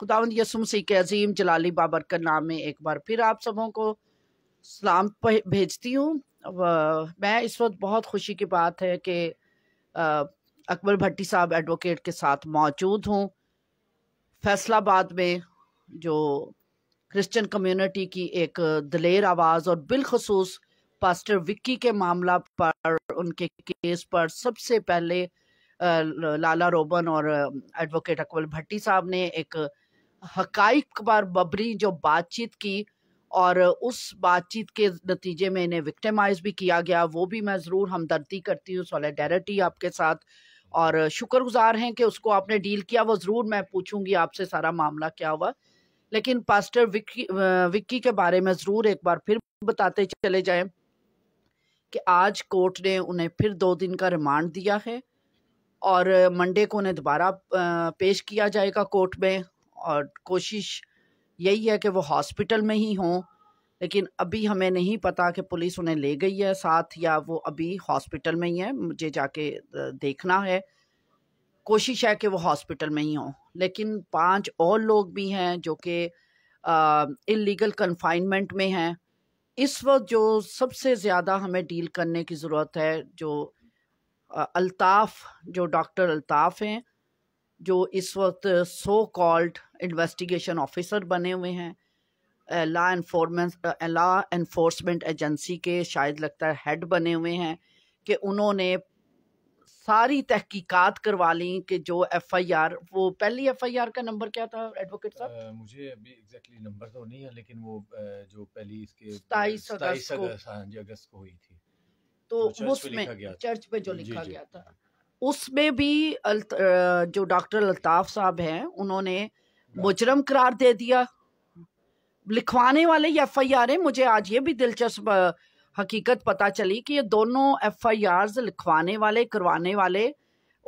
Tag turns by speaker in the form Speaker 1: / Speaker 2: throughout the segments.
Speaker 1: खुदावंद यसुम के अजीम जलाली बाबर का नाम में एक बार फिर आप सबों को सलाम भेजती हूँ मैं इस वक्त बहुत खुशी की बात है कि अकबर भट्टी साहब एडवोकेट के साथ मौजूद हूँ फैसलाबाद में जो क्रिश्चियन कम्युनिटी की एक दलेर आवाज़ और बिलखसूस पास्टर विक्की के मामला पर उनके केस पर सबसे पहले लाला रोबन और एडवोकेट अकबर भट्टी साहब ने एक हकाइक पर बबरी जो बातचीत की और उस बातचीत के नतीजे में इन्हें विक्टिमाइज भी किया गया वो भी मैं ज़रूर हमदर्दी करती हूँ सॉलिडेरिटी आपके साथ और शुक्रगुजार हैं कि उसको आपने डील किया वो ज़रूर मैं पूछूंगी आपसे सारा मामला क्या हुआ लेकिन पास्टर विक्की विक्की के बारे में ज़रूर एक बार फिर बताते चले जाएं कि आज कोर्ट ने उन्हें फिर दो दिन का रिमांड दिया है और मंडे को उन्हें दोबारा पेश किया जाएगा कोर्ट में और कोशिश यही है कि वो हॉस्पिटल में ही हों लेकिन अभी हमें नहीं पता कि पुलिस उन्हें ले गई है साथ या वो अभी हॉस्पिटल में ही है मुझे जाके देखना है कोशिश है कि वो हॉस्पिटल में ही हों लेकिन पांच और लोग भी हैं जो कि इलीगल कन्फाइनमेंट में हैं इस वक्त जो सबसे ज़्यादा हमें डील करने की ज़रूरत है जो अल्ताफ़ जो डॉक्टर अल्ताफ़ हैं जो इस वक्त सो कॉल्ड इन्वेस्टिगेशन ऑफिसर बने हुए हैं law enforcement law enforcement agency के शायद लगता है हेड बने हुए हैं कि उन्होंने सारी तहकीकात करवा ली कि जो एफआईआर वो पहली एफआईआर का नंबर क्या था
Speaker 2: एडवोकेट साहब मुझे अभी एग्जैक्टली नंबर तो नहीं है लेकिन वो जो पहली इसके सताईस अगस्त को, हाँ अगस्त को हुई थी
Speaker 1: तो, उसमें चर्च पे जो लिखा गया था उसमें भी जो डॉक्टर अल्ताफ साहब हैं उन्होंने मुजरम करार दे दिया लिखवाने वाले एफ आई आर है मुझे आज ये भी दिलचस्प हकीकत पता चली कि ये दोनों एफ आई आर लिखवाने वाले करवाने वाले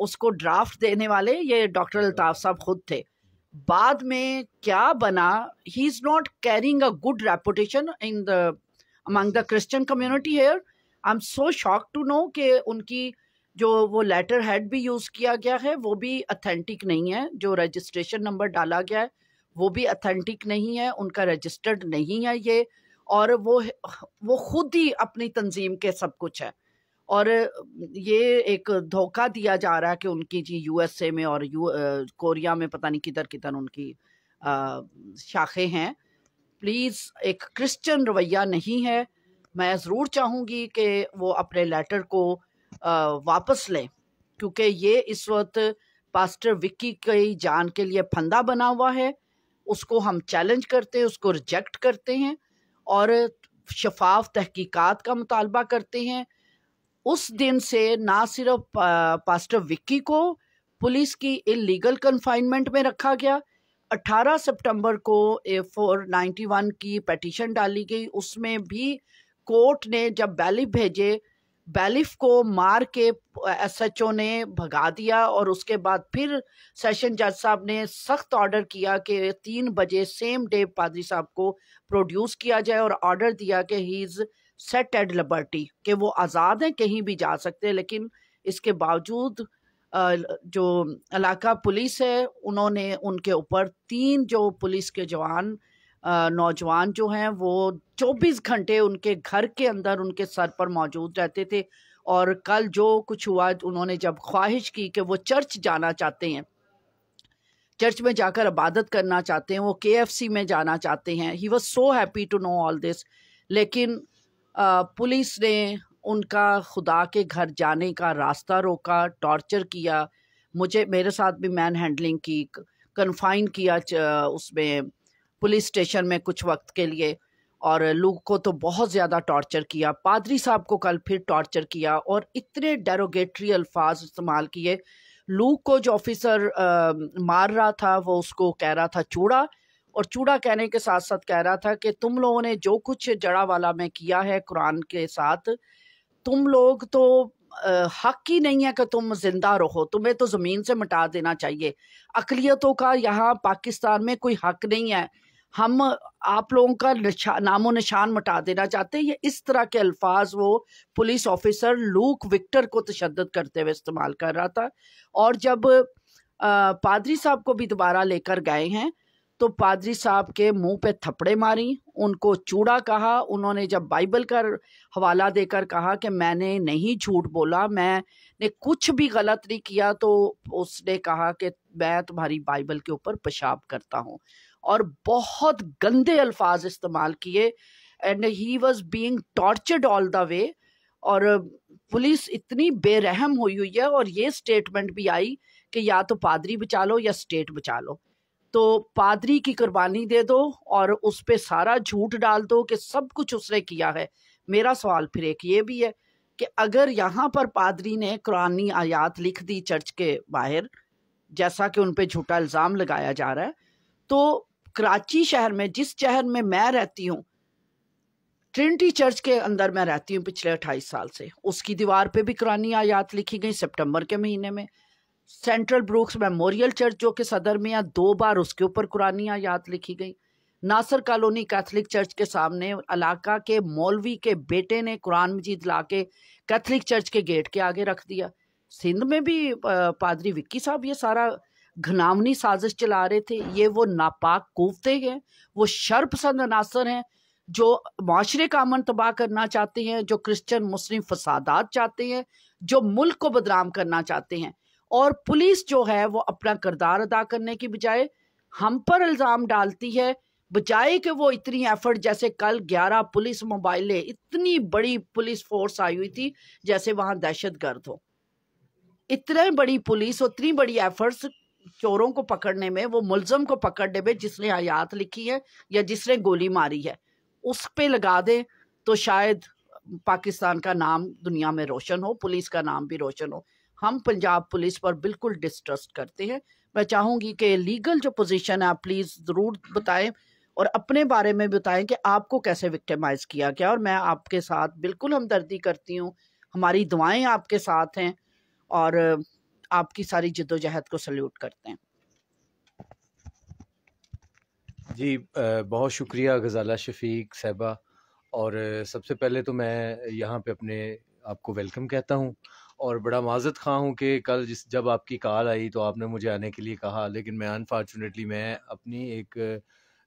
Speaker 1: उसको ड्राफ्ट देने वाले ये डॉक्टर अल्ताफ साहब खुद थे बाद में क्या बना he is not caring a good reputation in the among the Christian community here I am so shock to know कि उनकी जो वो लेटर हेड भी यूज़ किया गया है वो भी अथेंटिक नहीं है जो रजिस्ट्रेशन नंबर डाला गया है वो भी अथेंटिक नहीं है उनका रजिस्टर्ड नहीं है ये और वो वो खुद ही अपनी तंजीम के सब कुछ है और ये एक धोखा दिया जा रहा है कि उनकी जी यूएसए में और यू कोरिया में पता नहीं किधर किधर उनकी शाखें हैं प्लीज़ एक क्रिश्चियन रवैया नहीं है मैं ज़रूर चाहूँगी कि वो अपने लेटर को वापस लें क्योंकि ये इस वक्त पास्टर विक्की की जान के लिए फंदा बना हुआ है उसको हम चैलेंज करते हैं उसको रिजेक्ट करते हैं और शफाफ तहकीकात का मुतालबा करते हैं उस दिन से ना सिर्फ पास्टर विक्की को पुलिस की इलीगल कन्फाइनमेंट में रखा गया 18 सितंबर को ए फोर नाइन्टी वन की पटिशन डाली गई उसमें भी कोर्ट ने जब बैलिफ भेजे बैलिफ को मार के एसएचओ ने भगा दिया और उसके बाद फिर सेशन जज साहब ने सख्त ऑर्डर किया कि तीन बजे सेम डे पादरी साहब को प्रोड्यूस किया जाए और ऑर्डर दिया कि he is set at liberty कि वो आज़ाद हैं कहीं भी जा सकते हैं लेकिन इसके बावजूद जो इलाका पुलिस है उन्होंने उनके ऊपर तीन जो पुलिस के जवान नौजवान जो हैं वो 24 घंटे उनके घर के अंदर उनके सर पर मौजूद रहते थे और कल जो कुछ हुआ उन्होंने जब ख्वाहिश की कि वो चर्च जाना चाहते हैं चर्च में जाकर इबादत करना चाहते हैं वो के में जाना चाहते हैं he was so happy to know all this लेकिन पुलिस ने उनका खुदा के घर जाने का रास्ता रोका टॉर्चर किया मुझे मेरे साथ भी मैन हैंडलिंग की कन्फाइन किया उसमें पुलिस स्टेशन में कुछ वक्त के लिए और लू को तो बहुत ज़्यादा टॉर्चर किया पादरी साहब को कल फिर टॉर्चर किया और इतने डेरोगेटरी अल्फाज इस्तेमाल किए लू को जो ऑफिसर मार रहा था वो उसको कह रहा था चूड़ा और चूड़ा कहने के साथ साथ कह रहा था कि तुम लोगों ने जो कुछ जड़ा वाला में किया है कुरान के साथ तुम लोग तो हक ही नहीं है कि तुम जिंदा रहो तुम्हें तो ज़मीन से मिटा देना चाहिए अकलीतों का यहाँ पाकिस्तान में कोई हक नहीं है हम आप लोगों का निशा, नामो निशान मिटा देना चाहते हैं ये इस तरह के अल्फाज वो पुलिस ऑफिसर लूक विक्टर को तशद करते हुए इस्तेमाल कर रहा था और जब आ, पादरी साहब को भी दोबारा लेकर गए हैं तो पादरी साहब के मुंह पे थपड़े मारी उनको चूड़ा कहा उन्होंने जब बाइबल का हवाला देकर कहा कि मैंने नहीं झूठ बोला मैंने कुछ भी गलत नहीं किया तो उसने कहा कि मैं तुम्हारी बाइबल के ऊपर पेशाब करता हूँ और बहुत गंदे अल्फाज इस्तेमाल किए and he was being tortured all the way और पुलिस इतनी बेरहम हुई हुई है और ये स्टेटमेंट भी आई कि या तो पादरी बचा लो या स्टेट बचा लो तो पादरी की कुर्बानी दे दो और उस पर सारा झूठ डाल दो कि सब कुछ उसने किया है मेरा सवाल फिर एक ये भी है कि अगर यहाँ पर पादरी ने कुरानी आयात लिख दी चर्च के बाहर जैसा कि उन पर झूठा इल्ज़ाम लगाया जा रहा है तो कराची शहर में जिस शहर में मैं रहती हूँ ट्रिनिटी चर्च के अंदर मैं रहती हूँ पिछले अट्ठाईस साल से उसकी दीवार पे भी कुरानी आयात लिखी गई सितंबर के महीने में सेंट्रल ब्रूक्स मेमोरियल चर्च जो कि सदर में या दो बार उसके ऊपर कुरानी आयात लिखी गई नासर कॉलोनी कैथलिक चर्च के सामने इलाका के मौलवी के बेटे ने कुरान मजीद ला के कैथलिक चर्च के गेट के आगे रख दिया सिंध में भी पादरी विक्की साहब ये सारा घनावनी साजिश चला रहे थे ये वो नापाक कोफते हैं वो शर्पसंद अनासर हैं जो माशरे का अमन तबाह करना चाहते हैं जो क्रिश्चियन मुस्लिम फसादात चाहते हैं जो मुल्क को बदनाम करना चाहते हैं और पुलिस जो है वो अपना किरदार अदा करने की बजाय हम पर इल्ज़ाम डालती है बजाय कि वो इतनी एफर्ट जैसे कल ग्यारह पुलिस मोबाइलें इतनी बड़ी पुलिस फोर्स आई हुई थी जैसे वहाँ दहशत गर्द हो इतने बड़ी पुलिस उतनी बड़ी एफर्ट्स चोरों को पकड़ने में वो मुलजम को पकड़ने में जिसने हयात लिखी है या जिसने गोली मारी है उस पर लगा दें तो शायद पाकिस्तान का नाम दुनिया में रोशन हो पुलिस का नाम भी रोशन हो हम पंजाब पुलिस पर बिल्कुल डिस्ट्रस्ट करते हैं मैं चाहूंगी कि लीगल जो पोजीशन है आप प्लीज़ ज़रूर बताएं और अपने बारे में बताएं कि आपको कैसे विक्टिमाइज़ किया गया और मैं आपके साथ बिल्कुल हमदर्दी करती हूँ हमारी दुआएं आपके साथ हैं और आपकी सारी जद्दोजहद को सल्यूट करते हैं
Speaker 2: जी बहुत शुक्रिया गज़ाला शफीक साहबा और सबसे पहले तो मैं यहाँ पे अपने आपको वेलकम कहता हूँ और बड़ा माजत खा हूँ कि कल जिस जब आपकी कॉल आई तो आपने मुझे आने के लिए कहा लेकिन मैं अनफॉर्चुनेटली मैं अपनी एक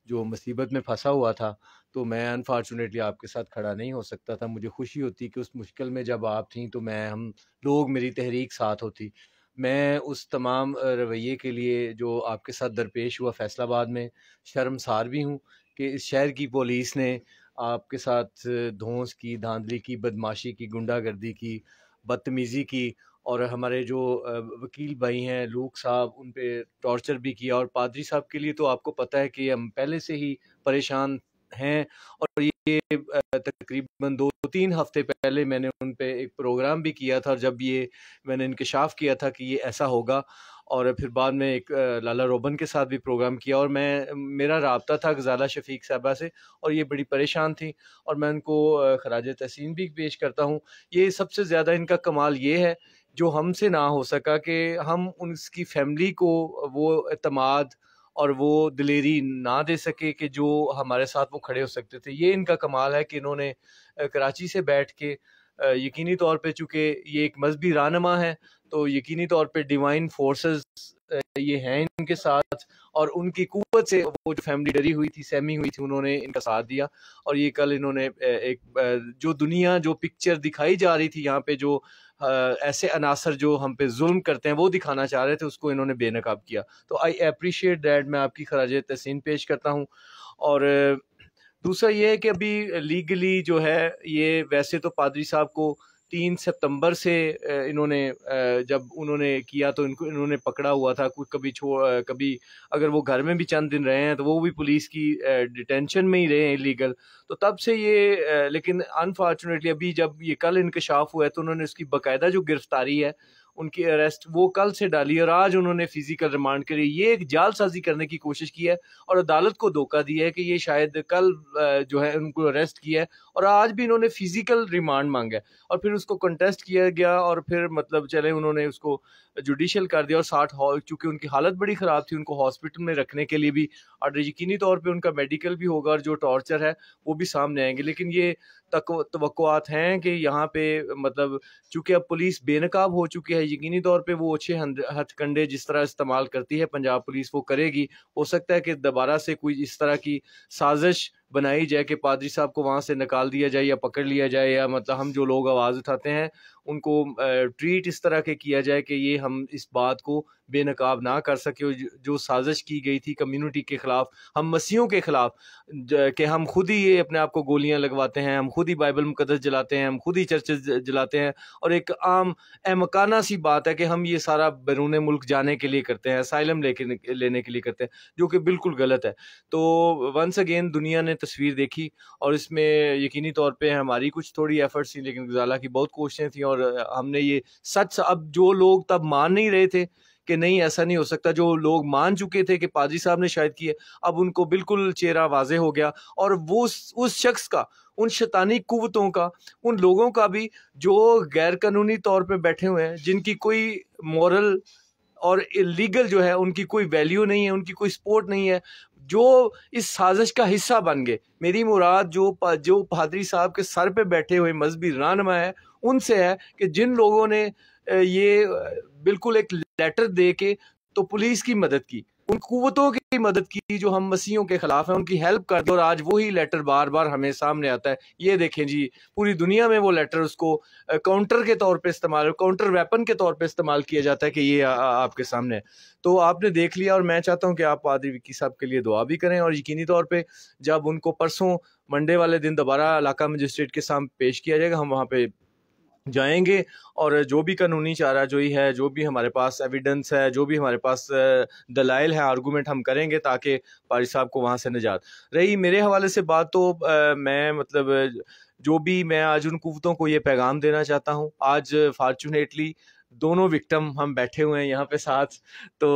Speaker 2: जो मुसीबत में फंसा हुआ था तो मैं अनफॉर्चुनेटली आपके साथ खड़ा नहीं हो सकता था मुझे खुशी होती कि उस मुश्किल में जब आप थी तो मैं हम लोग मेरी तहरीक साथ होती मैं उस तमाम रवैये के लिए जो आपके साथ दरपेश हुआ फैसलाबाद में शर्मसार भी हूँ कि इस शहर की पुलिस ने आपके साथ धोस की धांधली की बदमाशी की गुंडागर्दी की बदतमीज़ी की और हमारे जो वकील भाई हैं लूक साहब उन पर टॉर्चर भी किया और पादरी साहब के लिए तो आपको पता है कि हम पहले से ही परेशान हैं और ये तकरीबन दो तीन हफ्ते पहले मैंने उन पर एक प्रोग्राम भी किया था जब ये मैंने इंकशाफ किया था कि ये ऐसा होगा और फिर बाद में एक लाला रोबन के साथ भी प्रोग्राम किया और मैं मेरा रबता था गजाला शफीक साहबा से और ये बड़ी परेशान थी और मैं उनको खराज तहसीन भी पेश करता हूँ ये सबसे ज़्यादा इनका कमाल ये है जो हमसे ना हो सका कि हम उनकी फैमिली को वो अतमाद और वो दिलेरी ना दे सके कि जो हमारे साथ वो खड़े हो सकते थे ये इनका कमाल है कि इन्होंने कराची से बैठ के यकीनी तौर पे चूँकि ये एक मजहबी रानमा है तो यकीनी तौर पे डिवाइन फोर्सेस ये हैं इनके साथ और उनकी कुत से वो जो फैमिली डरी हुई थी सहमी हुई थी उन्होंने इनका साथ दिया और ये कल इन्होंने एक जो दुनिया जो पिक्चर दिखाई जा रही थी यहाँ पे जो ऐसे अनासर जो हम पे जुल्म करते हैं वो दिखाना चाह रहे थे उसको इन्होंने बेनकाब किया तो आई अप्रिशिएट दैट मैं आपकी खराज तहसीन पेश करता हूँ और दूसरा ये है कि अभी लीगली जो है ये वैसे तो पादरी साहब को तीन सितंबर से इन्होंने जब उन्होंने किया तो इनको इन्होंने पकड़ा हुआ था कुछ कभी छो कभी अगर वो घर में भी चंद दिन रहे हैं तो वो भी पुलिस की डिटेंशन में ही रहे हैं इलीगल तो तब से ये लेकिन अनफॉर्चुनेटली अभी जब ये कल इनकशाफ हुआ है तो उन्होंने उसकी बाकायदा जो गिरफ्तारी है उनकी अरेस्ट वो कल से डाली और आज उन्होंने फिजिकल रिमांड करी ये एक जालसाजी करने की कोशिश की है और अदालत को धोखा दिया है कि ये शायद कल जो है उनको अरेस्ट किया है और आज भी इन्होंने फिजिकल रिमांड मांगा है और फिर उसको कंटेस्ट किया गया और फिर मतलब चले उन्होंने उसको जुडिशल कर दिया और साठ चूंकि उनकी हालत बड़ी ख़राब थी उनको हॉस्पिटल में रखने के लिए भी और यकीनी तौर पर उनका मेडिकल भी होगा और जो टॉर्चर है वो भी सामने आएंगे लेकिन ये तवक़ात हैं कि यहाँ पे मतलब चूंकि अब पुलिस बेनकाब हो चुकी है यकीनी तौर पर वो अच्छे हथकंडे जिस तरह इस्तेमाल करती है पंजाब पुलिस वो करेगी हो सकता है कि दोबारा से कोई इस तरह की साजिश बनाई जाए कि पादरी साहब को वहाँ से निकाल दिया जाए या पकड़ लिया जाए या मतलब हम जो लोग आवाज़ उठाते हैं उनको ट्रीट इस तरह के किया जाए कि ये हम इस बात को बेनकाब ना कर सके जो साजिश की गई थी कम्युनिटी के ख़िलाफ़ हम मसीहों के ख़िलाफ़ कि हम खुद ही ये अपने आप को गोलियां लगवाते हैं हम खुद ही बाइबल मुकदस जलाते हैं हम खुद ही चर्चे जलाते हैं और एक आम अहमकाना सी बात है कि हम ये सारा बैरून मुल्क जाने के लिए करते हैं साइलम लेके लेने के लिए करते हैं जो कि बिल्कुल गलत है तो वंस अगेन दुनिया ने तस्वीर देखी और इसमें यकीनी तौर पे हमारी कुछ थोड़ी एफर्ट्स थी लेकिन गजाला की बहुत कोशिशें थी और हमने ये सच अब जो लोग तब मान नहीं रहे थे कि नहीं ऐसा नहीं हो सकता जो लोग मान चुके थे कि पाजी साहब ने शायद किए अब उनको बिल्कुल चेहरा वाजे हो गया और वो उस शख्स का उन शैतानी कुवतों का उन लोगों का भी जो गैर कानूनी तौर पे बैठे हुए हैं जिनकी कोई मॉरल और लीगल जो है उनकी कोई वैल्यू नहीं है उनकी कोई सपोर्ट नहीं है जो इस साजिश का हिस्सा बन गए मेरी मुराद जो पा, जो पादरी साहब के सर पे बैठे हुए मजहबी रानमा है उनसे है कि जिन लोगों ने ये बिल्कुल एक लेटर दे के तो पुलिस की मदद की उन कुतों की मदद की जो हम मसीहों के खिलाफ हैं उनकी हेल्प कर दो और आज वही लेटर बार बार हमें सामने आता है ये देखें जी पूरी दुनिया में वो लेटर उसको काउंटर के तौर पे इस्तेमाल काउंटर वेपन के तौर पे इस्तेमाल किया जाता है कि ये आ, आ, आपके सामने तो आपने देख लिया और मैं चाहता हूँ कि आप पादरी विक्की साहब के लिए दुआ भी करें और यकीनी तौर पर जब उनको परसों मंडे वाले दिन दोबारा इलाका मजिस्ट्रेट के सामने पेश किया जाएगा हम वहाँ पे जाएंगे और जो भी कानूनी चारा जोई है जो भी हमारे पास एविडेंस है जो भी हमारे पास दलाइल है आर्गूमेंट हम करेंगे ताकि पारी साहब को वहाँ से निजात रही मेरे हवाले से बात तो आ, मैं मतलब जो भी मैं आज उन कुतों को ये पैगाम देना चाहता हूँ आज फॉर्चुनेटली दोनों विक्टम हम बैठे हुए हैं यहाँ पे साथ तो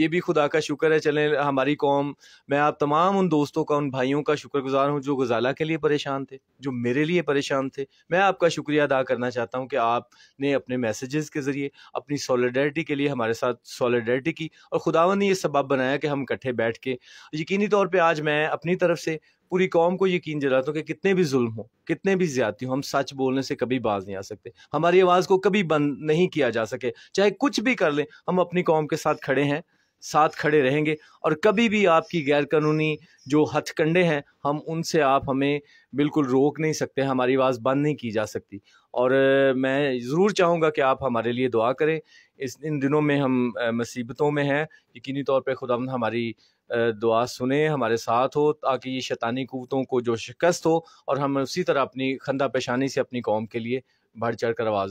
Speaker 2: ये भी खुदा का शुक्र है चलें हमारी कौम मैं आप तमाम उन दोस्तों का उन भाइयों का शुक्रगुजार हूँ जो गजाला के लिए परेशान थे जो मेरे लिए परेशान थे मैं आपका शुक्रिया अदा करना चाहता हूँ कि आपने अपने मैसेजेस के ज़रिए अपनी सॉलिडरिटी के लिए हमारे साथ सॉलिडरिटी की और खुदावन ने यह सबब बनाया कि हम इकट्ठे बैठ के यकीनी तौर पर आज मैं अपनी तरफ से पूरी कौम को यकीन दिलाता हूँ कि कितने भी जुल्म हो कितने भी ज्यादा हो हम सच बोलने से कभी बाज नहीं आ सकते हमारी आवाज़ को कभी बंद नहीं किया जा सके चाहे कुछ भी कर लें हम अपनी कौम के साथ खड़े हैं साथ खड़े रहेंगे और कभी भी आपकी गैरकानूनी जो हथकंडे हैं हम उनसे आप हमें बिल्कुल रोक नहीं सकते हमारी आवाज़ बंद नहीं की जा सकती और मैं ज़रूर चाहूँगा कि आप हमारे लिए दुआ करें इस इन दिनों में हम मुसीबतों में हैं यकीनी तौर पर खुदा हमारी दुआ सुने हमारे साथ हो ताकि ये शैतानी कुतों को जो शिकस्त हो और हम उसी तरह अपनी खंदा पेशानी से अपनी कौम के लिए बढ़ चढ़ कर आवाज़